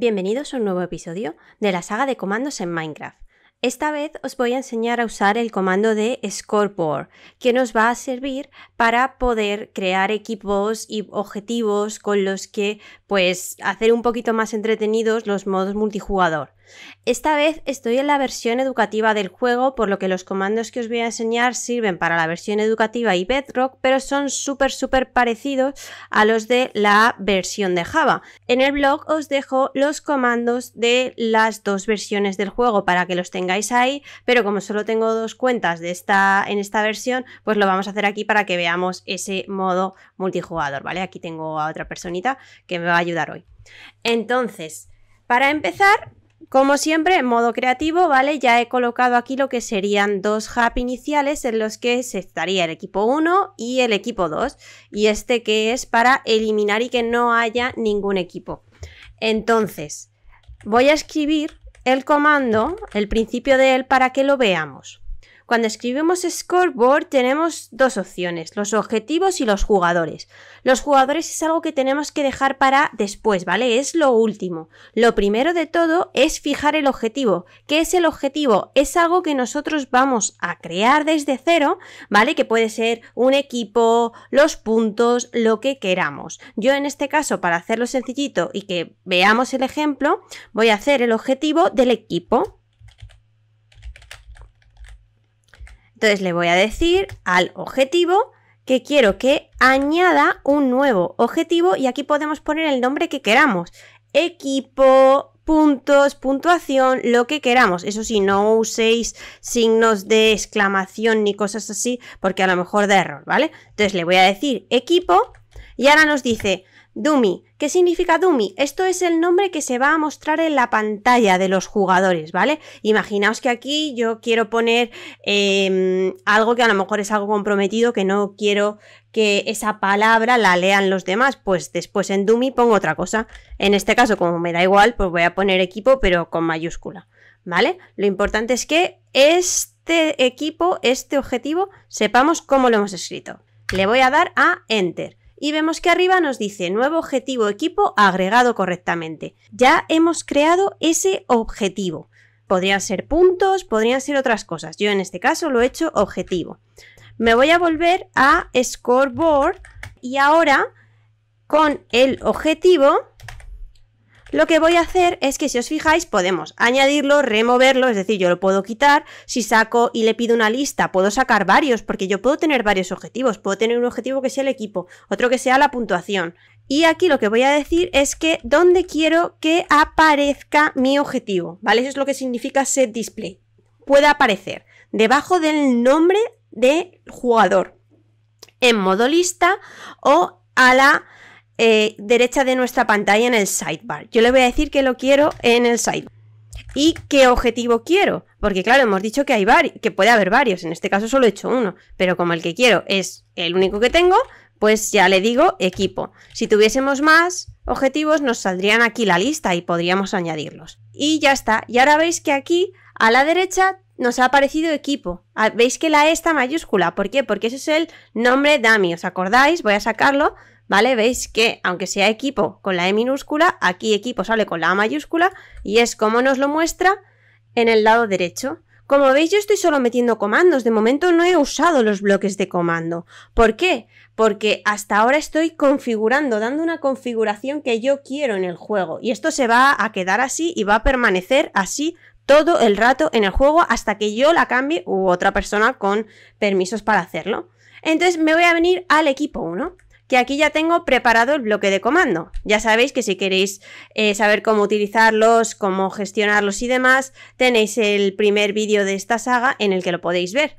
Bienvenidos a un nuevo episodio de la saga de comandos en Minecraft. Esta vez os voy a enseñar a usar el comando de Scoreboard, que nos va a servir para poder crear equipos y objetivos con los que pues hacer un poquito más entretenidos los modos multijugador. Esta vez estoy en la versión educativa del juego, por lo que los comandos que os voy a enseñar sirven para la versión educativa y Bedrock, pero son súper súper parecidos a los de la versión de Java. En el blog os dejo los comandos de las dos versiones del juego para que los tengáis ahí, pero como solo tengo dos cuentas de esta, en esta versión, pues lo vamos a hacer aquí para que veamos ese modo multijugador, ¿vale? Aquí tengo a otra personita que me va ayudar hoy. Entonces, para empezar, como siempre, en modo creativo, ¿vale? Ya he colocado aquí lo que serían dos hub iniciales en los que se estaría el equipo 1 y el equipo 2. Y este que es para eliminar y que no haya ningún equipo. Entonces, voy a escribir el comando, el principio de él, para que lo veamos. Cuando escribimos scoreboard tenemos dos opciones, los objetivos y los jugadores. Los jugadores es algo que tenemos que dejar para después, ¿vale? Es lo último. Lo primero de todo es fijar el objetivo. ¿Qué es el objetivo? Es algo que nosotros vamos a crear desde cero, ¿vale? Que puede ser un equipo, los puntos, lo que queramos. Yo en este caso, para hacerlo sencillito y que veamos el ejemplo, voy a hacer el objetivo del equipo. Entonces le voy a decir al objetivo que quiero que añada un nuevo objetivo y aquí podemos poner el nombre que queramos. Equipo, puntos, puntuación, lo que queramos. Eso sí, no uséis signos de exclamación ni cosas así porque a lo mejor da error, ¿vale? Entonces le voy a decir equipo y ahora nos dice, Dumi. ¿Qué significa Dummy? Esto es el nombre que se va a mostrar en la pantalla de los jugadores, ¿vale? Imaginaos que aquí yo quiero poner em, algo que a lo mejor es algo comprometido, que no quiero que esa palabra la lean los demás, pues después en Dumi pongo otra cosa. En este caso, como me da igual, pues voy a poner equipo, pero con mayúscula, ¿vale? Lo importante es que este equipo, este objetivo, sepamos cómo lo hemos escrito. Le voy a dar a Enter y vemos que arriba nos dice nuevo objetivo equipo agregado correctamente. Ya hemos creado ese objetivo. Podrían ser puntos, podrían ser otras cosas. Yo en este caso lo he hecho objetivo. Me voy a volver a Scoreboard y ahora con el objetivo lo que voy a hacer es que si os fijáis podemos añadirlo, removerlo, es decir, yo lo puedo quitar, si saco y le pido una lista puedo sacar varios porque yo puedo tener varios objetivos, puedo tener un objetivo que sea el equipo, otro que sea la puntuación. Y aquí lo que voy a decir es que donde quiero que aparezca mi objetivo, ¿vale? Eso es lo que significa set display. Puede aparecer debajo del nombre del jugador en modo lista o a la eh, derecha de nuestra pantalla en el sidebar. Yo le voy a decir que lo quiero en el sidebar. ¿Y qué objetivo quiero? Porque claro, hemos dicho que, hay que puede haber varios, en este caso solo he hecho uno, pero como el que quiero es el único que tengo, pues ya le digo equipo. Si tuviésemos más objetivos nos saldrían aquí la lista y podríamos añadirlos. Y ya está, y ahora veis que aquí a la derecha nos ha aparecido equipo. Ah, veis que la E está mayúscula. ¿Por qué? Porque ese es el nombre Dami. ¿Os acordáis? Voy a sacarlo ¿vale? Veis que aunque sea equipo con la E minúscula, aquí equipo sale con la A mayúscula y es como nos lo muestra en el lado derecho. Como veis yo estoy solo metiendo comandos, de momento no he usado los bloques de comando. ¿Por qué? Porque hasta ahora estoy configurando, dando una configuración que yo quiero en el juego y esto se va a quedar así y va a permanecer así todo el rato en el juego hasta que yo la cambie u otra persona con permisos para hacerlo. Entonces me voy a venir al equipo 1 que aquí ya tengo preparado el bloque de comando. Ya sabéis que si queréis eh, saber cómo utilizarlos, cómo gestionarlos y demás, tenéis el primer vídeo de esta saga en el que lo podéis ver.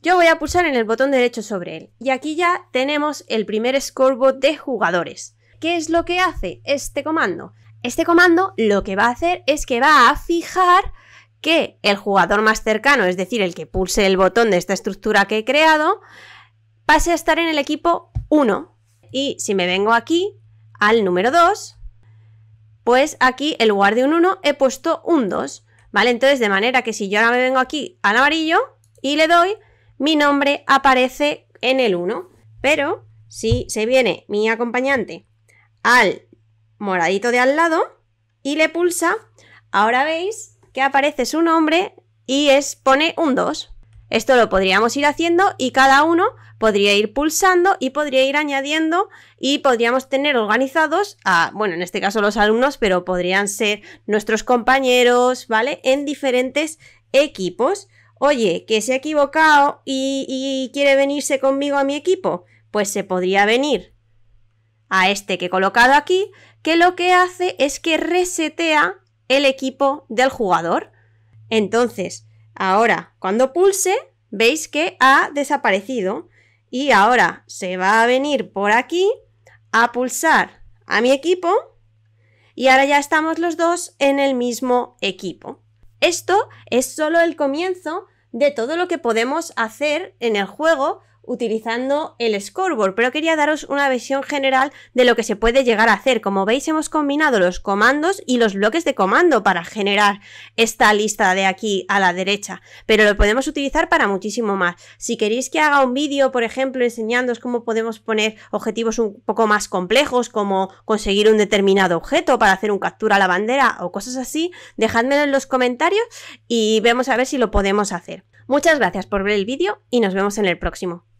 Yo voy a pulsar en el botón derecho sobre él y aquí ya tenemos el primer scoreboard de jugadores. ¿Qué es lo que hace este comando? Este comando lo que va a hacer es que va a fijar que el jugador más cercano, es decir, el que pulse el botón de esta estructura que he creado, pase a estar en el equipo 1 y si me vengo aquí al número 2, pues aquí en lugar de un 1 he puesto un 2, ¿vale? Entonces, de manera que si yo ahora me vengo aquí al amarillo y le doy, mi nombre aparece en el 1. Pero si se viene mi acompañante al moradito de al lado y le pulsa, ahora veis que aparece su nombre y es pone un 2. Esto lo podríamos ir haciendo y cada uno podría ir pulsando y podría ir añadiendo y podríamos tener organizados a, bueno, en este caso los alumnos, pero podrían ser nuestros compañeros, ¿vale? En diferentes equipos. Oye, que se ha equivocado y, y quiere venirse conmigo a mi equipo, pues se podría venir a este que he colocado aquí, que lo que hace es que resetea el equipo del jugador. Entonces, Ahora, cuando pulse, veis que ha desaparecido y ahora se va a venir por aquí a pulsar a mi equipo y ahora ya estamos los dos en el mismo equipo. Esto es solo el comienzo de todo lo que podemos hacer en el juego utilizando el scoreboard, pero quería daros una visión general de lo que se puede llegar a hacer. Como veis hemos combinado los comandos y los bloques de comando para generar esta lista de aquí a la derecha, pero lo podemos utilizar para muchísimo más. Si queréis que haga un vídeo, por ejemplo, enseñándoos cómo podemos poner objetivos un poco más complejos, como conseguir un determinado objeto para hacer un captura a la bandera o cosas así, dejadmelo en los comentarios y vemos a ver si lo podemos hacer. Muchas gracias por ver el vídeo y nos vemos en el próximo.